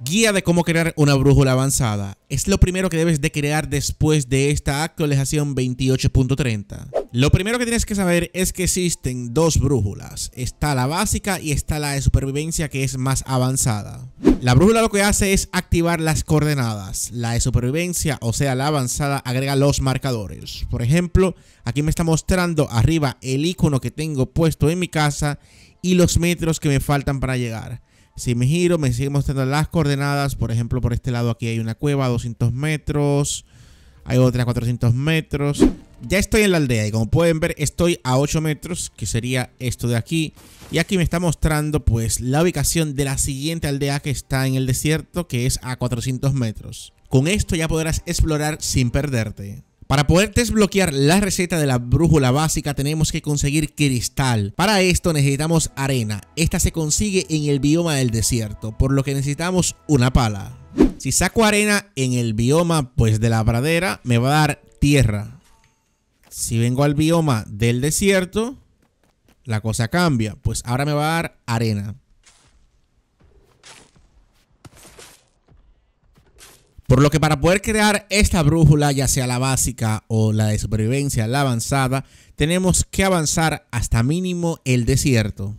Guía de cómo crear una brújula avanzada. Es lo primero que debes de crear después de esta actualización 28.30. Lo primero que tienes que saber es que existen dos brújulas. Está la básica y está la de supervivencia que es más avanzada. La brújula lo que hace es activar las coordenadas. La de supervivencia, o sea la avanzada, agrega los marcadores. Por ejemplo, aquí me está mostrando arriba el icono que tengo puesto en mi casa y los metros que me faltan para llegar. Si me giro, me sigue mostrando las coordenadas. Por ejemplo, por este lado aquí hay una cueva, a 200 metros. Hay otra a 400 metros. Ya estoy en la aldea y como pueden ver estoy a 8 metros, que sería esto de aquí. Y aquí me está mostrando pues la ubicación de la siguiente aldea que está en el desierto, que es a 400 metros. Con esto ya podrás explorar sin perderte. Para poder desbloquear la receta de la brújula básica tenemos que conseguir cristal. Para esto necesitamos arena. Esta se consigue en el bioma del desierto, por lo que necesitamos una pala. Si saco arena en el bioma pues de la pradera me va a dar tierra. Si vengo al bioma del desierto la cosa cambia, pues ahora me va a dar arena. Por lo que para poder crear esta brújula, ya sea la básica o la de supervivencia, la avanzada, tenemos que avanzar hasta mínimo el desierto.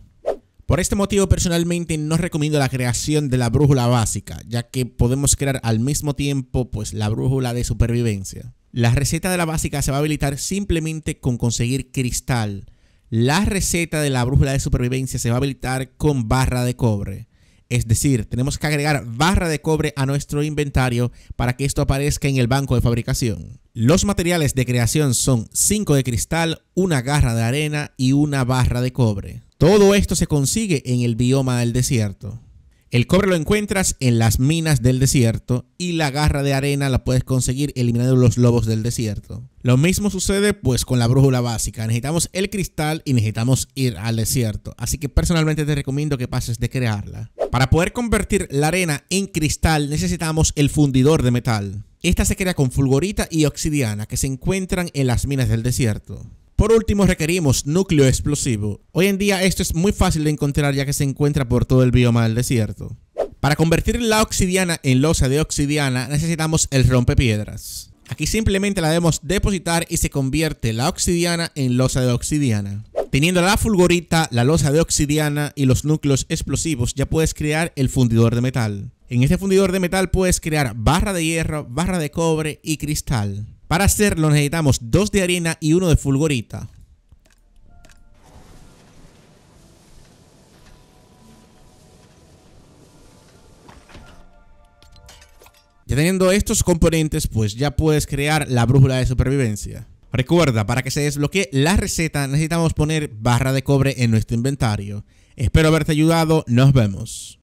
Por este motivo personalmente no recomiendo la creación de la brújula básica, ya que podemos crear al mismo tiempo pues la brújula de supervivencia. La receta de la básica se va a habilitar simplemente con conseguir cristal. La receta de la brújula de supervivencia se va a habilitar con barra de cobre. Es decir, tenemos que agregar barra de cobre a nuestro inventario para que esto aparezca en el banco de fabricación. Los materiales de creación son 5 de cristal, una garra de arena y una barra de cobre. Todo esto se consigue en el bioma del desierto. El cobre lo encuentras en las minas del desierto y la garra de arena la puedes conseguir eliminando los lobos del desierto. Lo mismo sucede pues con la brújula básica. Necesitamos el cristal y necesitamos ir al desierto. Así que personalmente te recomiendo que pases de crearla. Para poder convertir la arena en cristal necesitamos el fundidor de metal. Esta se crea con fulgorita y oxidiana que se encuentran en las minas del desierto. Por último requerimos núcleo explosivo. Hoy en día esto es muy fácil de encontrar ya que se encuentra por todo el bioma del desierto. Para convertir la oxidiana en losa de oxidiana necesitamos el rompepiedras. Aquí simplemente la debemos depositar y se convierte la oxidiana en losa de oxidiana. Teniendo la fulgorita, la losa de oxidiana y los núcleos explosivos, ya puedes crear el fundidor de metal. En este fundidor de metal puedes crear barra de hierro, barra de cobre y cristal. Para hacerlo necesitamos dos de arena y uno de fulgorita. Ya teniendo estos componentes, pues ya puedes crear la brújula de supervivencia. Recuerda, para que se desbloquee la receta necesitamos poner barra de cobre en nuestro inventario. Espero haberte ayudado, nos vemos.